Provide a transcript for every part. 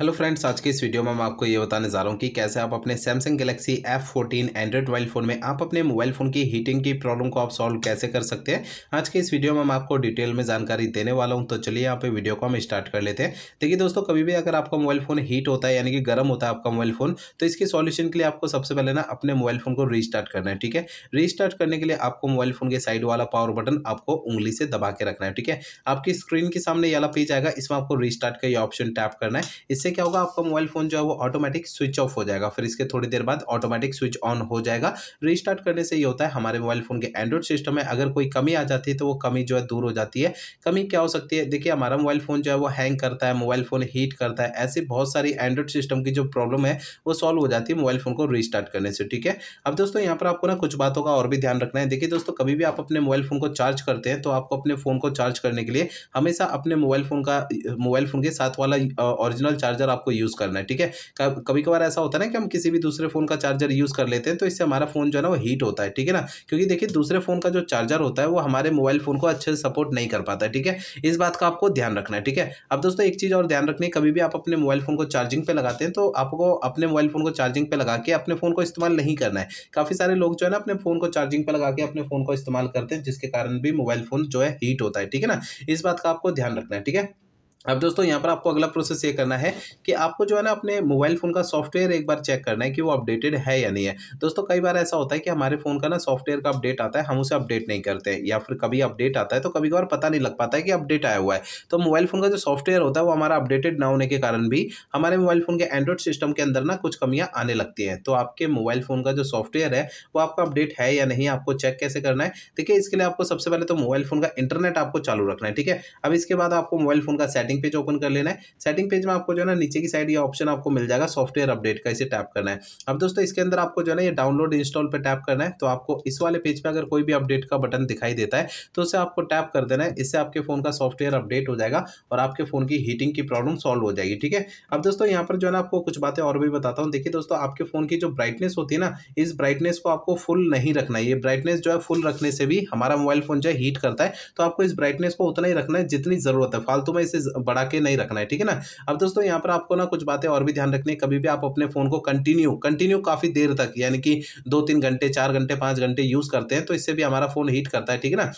hello friends आज के इस वीडियो में मैं आपको ये बताने जा रहा हूँ कि कैसे आप अपने Samsung Galaxy F fourteen Android mobile phone में आप अपने मोबाइल फ़ोन की हीटिंग की प्रॉब्लम को आप सॉल्व कैसे कर सकते हैं आज के इस वीडियो में मैं आपको डिटेल में जानकारी देने वाला हूँ तो चलिए यहाँ पे वीडियो को हम स्टार्ट कर लेते हैं देखिए दोस्तों कभी भी अगर आपका मोबाइल फ़ोन हीट होता है यानी कि गर्म होता है आपका मोबाइल फ़ोन तो इसके सॉल्यूशन के लिए आपको सबसे पहले ना अपने मोबाइल फ़ोन को रीस्टार्ट करना है ठीक है रीस्टार्ट करने के लिए आपको मोबाइल फ़ोन के साइड वाला पावर बटन आपको उंगली से दबा के रखना है ठीक है आपकी स्क्रीन के सामने ये वाला पेज आएगा इसमें आपको रीस्टार्ट का ये ऑप्शन टैप करना है इससे इससे क्या होगा आपका मोबाइल फ़ोन जो है वो ऑटोमेटिक स्विच ऑफ हो जाएगा फिर इसके थोड़ी देर बाद ऑटोमेटिक स्विच ऑन हो जाएगा रिस्टार्ट करने से ये होता है हमारे मोबाइल फ़ोन के एंड्रॉइड सिस्टम में अगर कोई कमी आ जाती है तो वो कमी जो है दूर हो जाती है कमी क्या हो सकती है देखिए हमारा मोबाइल फ़ोन जो है वो हैंग करता है मोबाइल फ़ोन हीट करता है ऐसी बहुत सारी एंड्रॉइड सिस्टम की जो प्रॉब्लम है वो सॉल्व हो जाती है मोबाइल फ़ोन को रिस्टार्ट करने से ठीक है अब दोस्तों यहाँ पर आपको ना कुछ बातों का और भी ध्यान रखना है देखिए दोस्तों कभी भी आप अपने मोबाइल फ़ोन को चार्ज करते हैं तो आपको अपने फ़ोन को चार्ज करने के लिए हमेशा अपने मोबाइल फ़ोन का मोबाइल फ़ोन के साथ वाला ओरिजिनल चार्ज चार्जर आपको यूज़ करना है ठीक है कभी कभार ऐसा होता है ना कि हम किसी भी दूसरे फ़ोन का चार्जर यूज़ कर लेते हैं तो इससे हमारा फ़ोन जो है ना वो हीट होता है ठीक है ना क्योंकि देखिए दूसरे फ़ोन का जो चार्जर होता है वो हमारे मोबाइल फ़ोन को अच्छे से सपोर्ट नहीं कर पाता है ठीक है इस बात का आपको ध्यान रखना है ठीक है अब दोस्तों एक चीज़ और ध्यान रखनी है कभी भी आप अपने मोबाइल फ़ोन को चार्जिंग पे लगाते हैं तो आपको अपने मोबाइल फ़ोन को चार्जिंग पे लगा के अपने फ़ोन को इस्तेमाल नहीं करना है काफ़ी सारे लोग जो है ना अपने फ़ोन को चार्जिंग पे लगा के अपने फ़ोन को इस्तेमाल करते हैं जिसके कारण भी मोबाइल फ़ोन जो है हीट होता है ठीक है ना इस बात का आपको ध्यान रखना है ठीक है अब दोस्तों यहाँ पर आपको अगला प्रोसेस ये करना है कि आपको जो है ना अपने मोबाइल फ़ोन का सॉफ्टवेयर एक बार चेक करना है कि वो अपडेटेड है या नहीं है दोस्तों कई बार ऐसा होता है कि हमारे फ़ोन का ना सॉफ्टवेयर का अपडेट आता है हम उसे अपडेट नहीं करते या फिर कभी अपडेट आता है तो कभी कभार पता नहीं लग पाता है कि अपडेट आया हुआ है तो मोबाइल फ़ोन का जो सॉफ्टवेयर होता है वो हमारा अपडेटेड ना होने के कारण भी हमारे मोबाइल फ़ोन के एंड्रॉइड सिस्टम के अंदर ना कुछ कमियाँ आने लगती हैं तो आपके मोबाइल फ़ोन का जो सॉफ्टवेयर है वो आपका अपडेट है या नहीं आपको चेक कैसे करना है देखिए इसके लिए आपको सबसे पहले तो मोबाइल फ़ोन का इंटरनेट आपको चालू रखना है ठीक है अब इसके बाद आपको मोबाइल फ़ोन का सेटिंग सेटिंग पेज ओपन कर लेना है सेटिंग पेज में आपको जो है ना नीचे की साइड ये ऑप्शन आपको मिल जाएगा सॉफ्टवेयर अपडेट का इसे टैप करना है अब दोस्तों इसके अंदर आपको जो है ना ये डाउनलोड इंस्टॉल पर टैप करना है तो आपको इस वाले पेज पर अगर कोई भी अपडेट का बटन दिखाई देता है तो उसे आपको टैप कर देना है इससे आपके फ़ोन का सॉफ्टवेयर अपडेट हो जाएगा और आपके फ़ोन की हीटिंग की प्रॉब्लम सॉल्व हो जाएगी ठीक है अब दोस्तों यहाँ पर जो है ना आपको कुछ बातें और भी बताता हूँ देखिए दोस्तों आपके फ़ोन की जो ब्राइटनेस होती है ना इस ब्राइटनेस को आपको फुल नहीं रखना है ये ब्राइटनेस जो है फुल रखने से भी हमारा मोबाइल फ़ोन जो है हीट करता है तो आपको इस ब्राइटनेस को उतना ही रखना है जितनी ज़रूरत है फालतू में इसे बढ़ा के नहीं रखना है ठीक है ना अब दोस्तों यहाँ पर आपको ना कुछ बातें और भी ध्यान रखनी है कभी भी आप अपने फ़ोन को कंटिन्यू कंटिन्यू काफ़ी देर तक यानी कि दो तीन घंटे चार घंटे पांच घंटे यूज़ करते हैं तो इससे भी हमारा फ़ोन हीट करता है ठीक है ना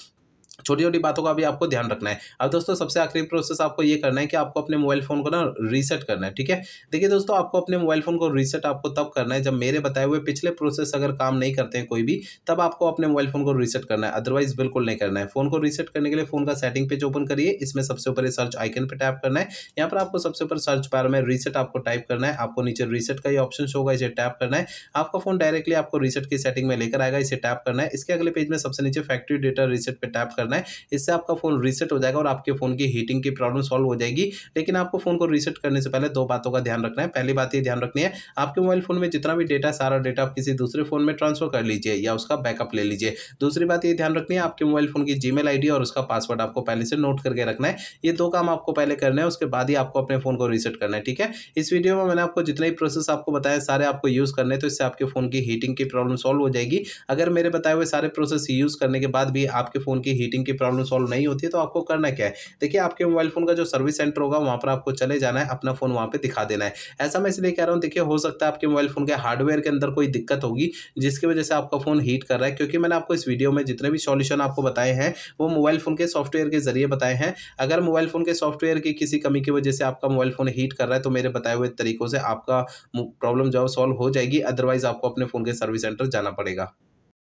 छोटी छोटी बातों का भी आपको ध्यान रखना है अब दोस्तों सबसे आखिरी प्रोसेस आपको ये करना है कि आपको अपने मोबाइल फ़ोन को ना रीसेट करना है ठीक है देखिए दोस्तों आपको अपने मोबाइल फ़ोन को रीसेट आपको तब करना है जब मेरे बताए हुए पिछले प्रोसेस अगर काम नहीं करते हैं कोई भी तब आपको अपने मोबाइल फ़ोन को रीसेट करना है अदरवाइज बिल्कुल नहीं करना है फ़ोन को रीसेट करने के लिए फ़ोन का सेटिंग पेज ओपन करिए इसमें सबसे ऊपर सर्च आइकन पर टैप करना है यहाँ पर आपको सबसे ऊपर सर्च बार में रीसेट आपको टाइप करना है आपको नीचे रीसेट का ही ऑप्शन होगा इसे टैप करना है आपका फ़ोन डायरेक्टली आपको रीसेट की सेटिंग में लेकर आएगा इसे टैप करना है इसके अगले पेज में सबसे नीचे फैक्ट्री डेटा रीसेट पर टैप करना करना है इससे आपका फ़ोन रीसेट हो जाएगा और आपके फ़ोन की हीटिंग की प्रॉब्लम सॉल्व हो जाएगी लेकिन आपको फ़ोन को रीसेट करने से पहले दो बातों का ध्यान रखना है पहली बात ये ध्यान रखनी है आपके मोबाइल फ़ोन में जितना भी डेटा सारा डेटा आप किसी दूसरे फ़ोन में ट्रांसफ़र कर लीजिए या उसका बैकअप ले लीजिए दूसरी बात ये ध्यान रखनी है आपके मोबाइल फ़ोन की जी मेल और उसका पासवर्ड आपको पहले से नोट करके रखना है ये दो काम आपको पहले करना है उसके बाद ही आपको अपने फ़ोन को रीसेट करना है ठीक है इस वीडियो में मैंने आपको जितने प्रोसेस आपको बताया सारे आपको यूज़ करने तो इससे आपके फ़ोन की हीटिंग की प्रॉब्लम सॉल्व हो जाएगी अगर मेरे बताए हुए सारे प्रोसेस यूज़ करने के बाद भी आपके फ़ोन की हीटिंग की प्रॉब्लम सॉल्व नहीं होती है तो आपको करना क्या है देखिए आपके मोबाइल फ़ोन का जो सर्विस सेंटर होगा वहाँ पर आपको चले जाना है अपना फ़ोन वहाँ पर दिखा देना है ऐसा मैं इसलिए कह रहा हूँ देखिए हो सकता है आपके मोबाइल फ़ोन के हार्डवेयर के अंदर कोई दिक्कत होगी जिसकी वजह से आपका फ़ोन हीट कर रहा है क्योंकि मैंने आपको इस वीडियो में जितने भी सॉल्यूशन आपको बताए हैं वो मोबाइल फ़ोन के सॉफ्टवेयर के ज़रिए बताए हैं अगर मोबाइल फ़ोन के सॉफ्टवेयर की किसी कमी की वजह से आपका मोबाइल फ़ोन हीट कर रहा है तो मेरे बताए हुए तरीकों से आपका प्रॉब्लम जो है सॉल्व हो जाएगी अदरवाइज़ आपको अपने फ़ोन के सर्विस सेंटर जाना पड़ेगा